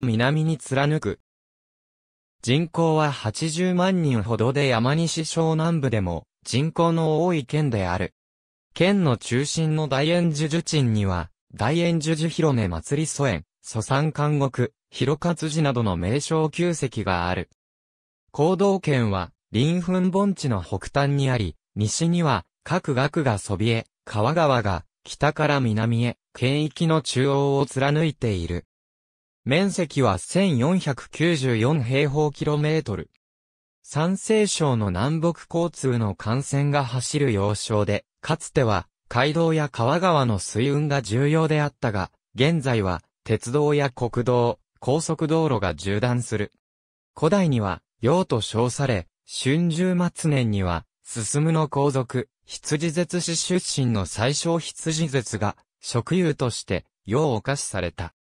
南に貫く。人口は80万人ほどで山西省南部でも人口の多い県である。県の中心の大円樹樹鎮には、大円樹樹広根祭り祖園、祖山監獄、広勝寺などの名称旧跡がある。行動圏は、林墳盆地の北端にあり、西には、各学がそびえ、川川が、北から南へ、県域の中央を貫いている。面積は1494平方キロメートル。山西省の南北交通の幹線が走る要衝で、かつては街道や川川の水運が重要であったが、現在は鉄道や国道、高速道路が縦断する。古代には、用と称され、春秋末年には、進むの皇族、羊絶氏出身の最小羊絶が、職有として、用を菓しされた。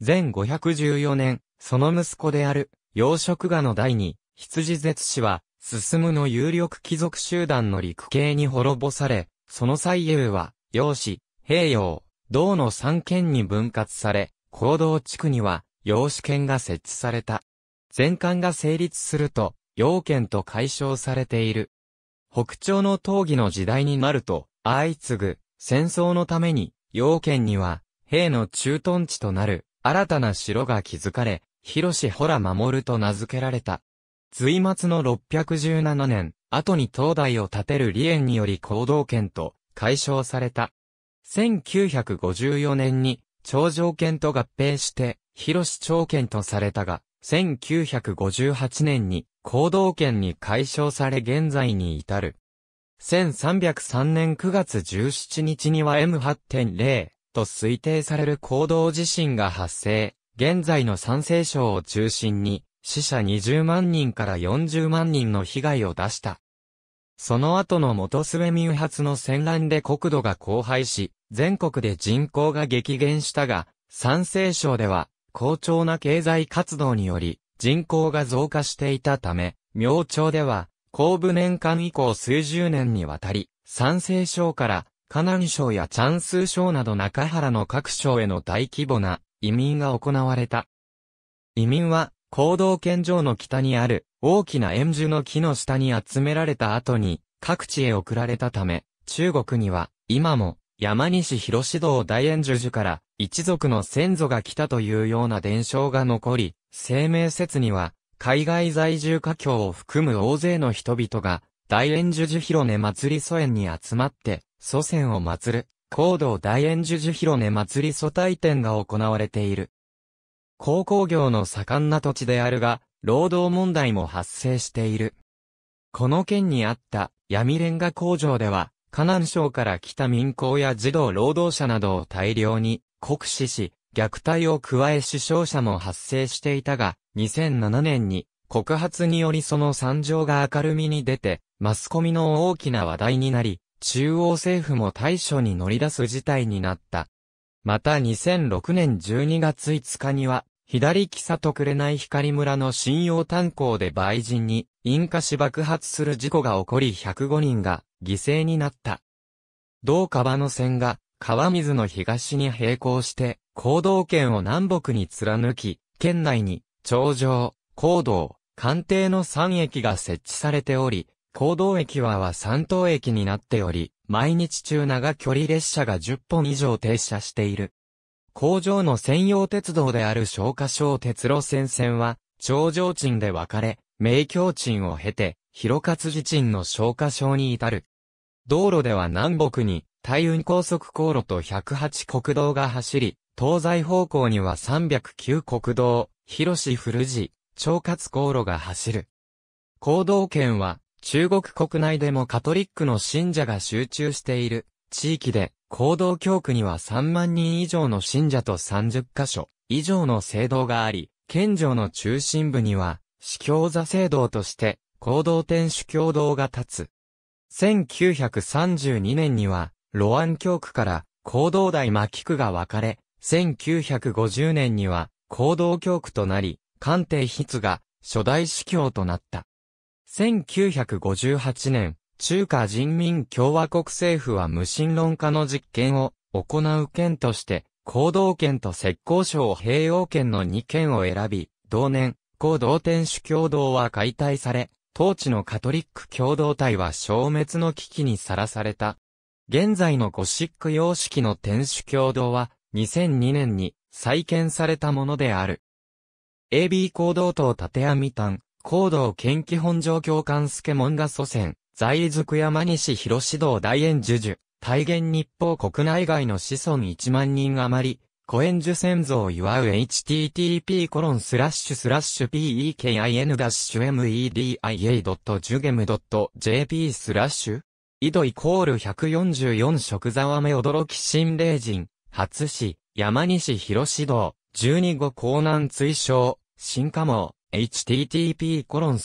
前514年、その息子である、養殖画の第二、羊絶氏は、進むの有力貴族集団の陸系に滅ぼされ、その際優は、養子、平洋、道の三県に分割され、行動地区には、養子県が設置された。全館が成立すると、養県と解消されている。北朝の討議の時代になると、相次ぐ、戦争のために、養県には、兵の駐屯地となる、新たな城が築かれ、広志ほら守ると名付けられた。随末の617年、後に東大を建てる李縁により行動権と解消された。1954年に、長城権と合併して、広志長権とされたが、1958年に、行動権に解消され現在に至る。1303年9月17日には M8.0 と推定される行動地震が発生。現在の山西省を中心に、死者20万人から40万人の被害を出した。その後の元末民発の戦乱で国土が荒廃し、全国で人口が激減したが、山西省では、好調な経済活動により、人口が増加していたため、明朝では、後部年間以降数十年にわたり、山西省から河南省やンス省など中原の各省への大規模な移民が行われた。移民は、行動圏上の北にある大きな円樹の木の下に集められた後に各地へ送られたため、中国には今も山西広志道大円樹樹から一族の先祖が来たというような伝承が残り、生命説には海外在住華僑を含む大勢の人々が大円樹樹広根祭り園に集まって祖先を祀る、高道大円樹樹広根祭り祖体展が行われている。鉱工業の盛んな土地であるが、労働問題も発生している。この県にあった闇レンガ工場では、河南省から来た民工や児童労働者などを大量に酷使し、虐待を加え死傷者も発生していたが、2007年に告発によりその惨状が明るみに出て、マスコミの大きな話題になり、中央政府も対処に乗り出す事態になった。また2006年12月5日には、左木里紅光村の信用炭鉱で売人に、引火し爆発する事故が起こり105人が犠牲になった。同川の線が川水の東に並行して、行動圏を南北に貫き、県内に、頂上、行動、官邸の3駅が設置されており、行動駅はは三等駅になっており、毎日中長距離列車が10本以上停車している。工場の専用鉄道である消化省鉄路線線は、頂上鎮で分かれ、名京鎮を経て、広勝寺鎮の消化省に至る。道路では南北に、大運高速航路と108国道が走り、東西方向には309国道、広市、古寺、長勝航路が走る。行動圏は、中国国内でもカトリックの信者が集中している地域で、行動教区には3万人以上の信者と30カ所以上の聖堂があり、県庁の中心部には、司教座聖堂として、行動天主教堂が立つ。1932年には、ロアン教区から行動大牧区が分かれ、1950年には行動教区となり、官邸筆が初代司教となった。1958年、中華人民共和国政府は無神論化の実験を行う県として、行動権と浙江省併用権の2県を選び、同年、高同天主共同は解体され、当地のカトリック共同体は消滅の危機にさらされた。現在のゴシック様式の天主共同は、2002年に再建されたものである。AB 行動党立網丹、高道県基本上教官助門が祖先、在位福山西広志道大円樹樹、大元日報国内外の子孫1万人余り、古円樹先祖を祝う http コロンスラッシュスラッシュ pekin-media.jugem.jp スラッシュ井戸イコール144食沢目驚き心霊人、初市、山西広志道、12号江南追称、新加網。http://news.xinuanet.com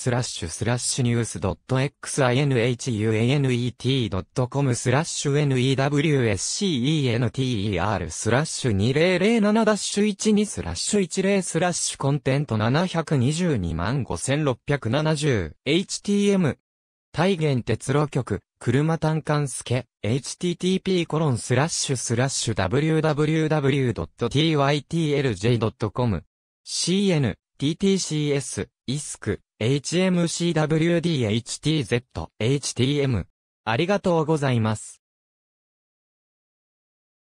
h スラッシュ newscenter スラッシュ2007-12スラッシュ10スラッシュコンテント7225670 htm 大元鉄路局、車単管助、http コロンスラッシュスラッシュ www.tytlj.com cn TTCS、ISC、HMCWDHTZ、HTM。ありがとうございます。